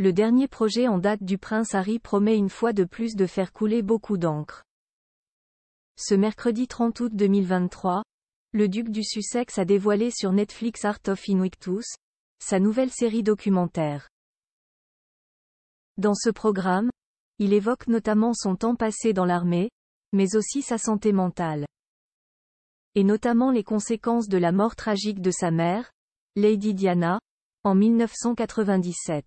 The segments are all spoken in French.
Le dernier projet en date du prince Harry promet une fois de plus de faire couler beaucoup d'encre. Ce mercredi 30 août 2023, le duc du Sussex a dévoilé sur Netflix Art of Invictus, sa nouvelle série documentaire. Dans ce programme, il évoque notamment son temps passé dans l'armée, mais aussi sa santé mentale. Et notamment les conséquences de la mort tragique de sa mère, Lady Diana, en 1997.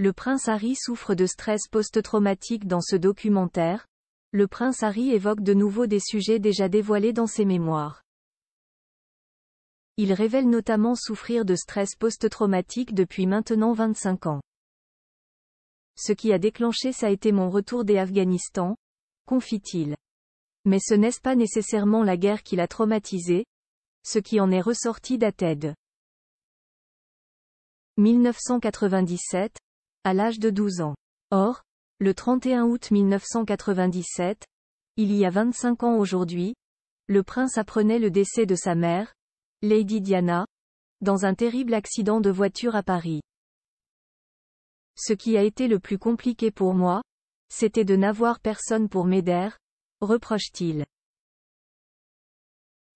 Le prince Harry souffre de stress post-traumatique dans ce documentaire. Le prince Harry évoque de nouveau des sujets déjà dévoilés dans ses mémoires. Il révèle notamment souffrir de stress post-traumatique depuis maintenant 25 ans. Ce qui a déclenché ça a été mon retour des Afghanistan, confie-t-il. Mais ce n'est pas nécessairement la guerre qui l'a traumatisé, ce qui en est ressorti d'Athède. 1997, à l'âge de 12 ans. Or, le 31 août 1997, il y a 25 ans aujourd'hui, le prince apprenait le décès de sa mère, Lady Diana, dans un terrible accident de voiture à Paris. Ce qui a été le plus compliqué pour moi, c'était de n'avoir personne pour m'aider, reproche-t-il.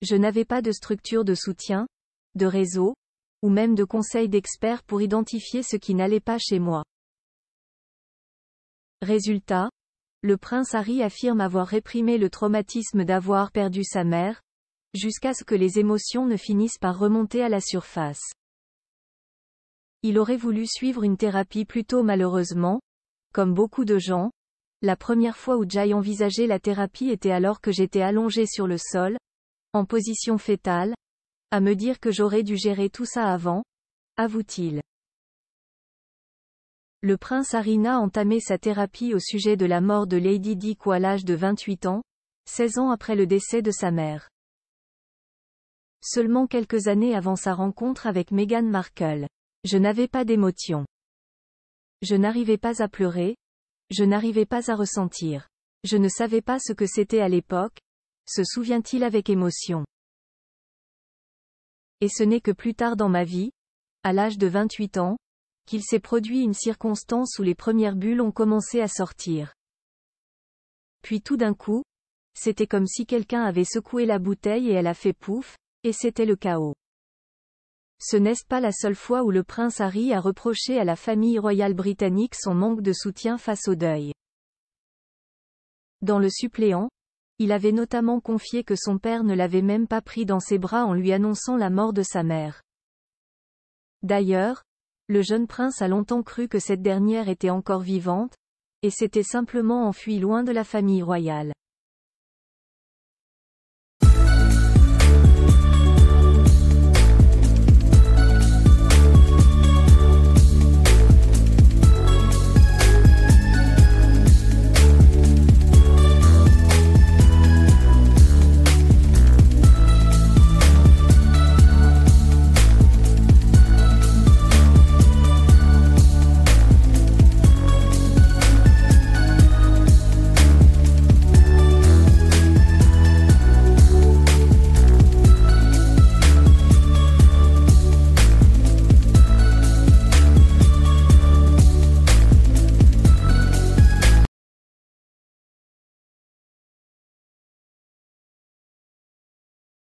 Je n'avais pas de structure de soutien, de réseau, ou même de conseil d'experts pour identifier ce qui n'allait pas chez moi. Résultat Le prince Harry affirme avoir réprimé le traumatisme d'avoir perdu sa mère, jusqu'à ce que les émotions ne finissent par remonter à la surface. Il aurait voulu suivre une thérapie plutôt malheureusement, comme beaucoup de gens, la première fois où Jai envisageait la thérapie était alors que j'étais allongé sur le sol, en position fétale, à me dire que j'aurais dû gérer tout ça avant, avoue-t-il. Le prince Harina a entamé sa thérapie au sujet de la mort de Lady Dick à l'âge de 28 ans, 16 ans après le décès de sa mère. Seulement quelques années avant sa rencontre avec Meghan Markle. Je n'avais pas d'émotion. Je n'arrivais pas à pleurer. Je n'arrivais pas à ressentir. Je ne savais pas ce que c'était à l'époque. Se souvient-il avec émotion. Et ce n'est que plus tard dans ma vie, à l'âge de 28 ans, qu'il s'est produit une circonstance où les premières bulles ont commencé à sortir. Puis tout d'un coup, c'était comme si quelqu'un avait secoué la bouteille et elle a fait pouf, et c'était le chaos. Ce n'est pas la seule fois où le prince Harry a reproché à la famille royale britannique son manque de soutien face au deuil. Dans le suppléant, il avait notamment confié que son père ne l'avait même pas pris dans ses bras en lui annonçant la mort de sa mère. D'ailleurs, le jeune prince a longtemps cru que cette dernière était encore vivante, et s'était simplement enfui loin de la famille royale.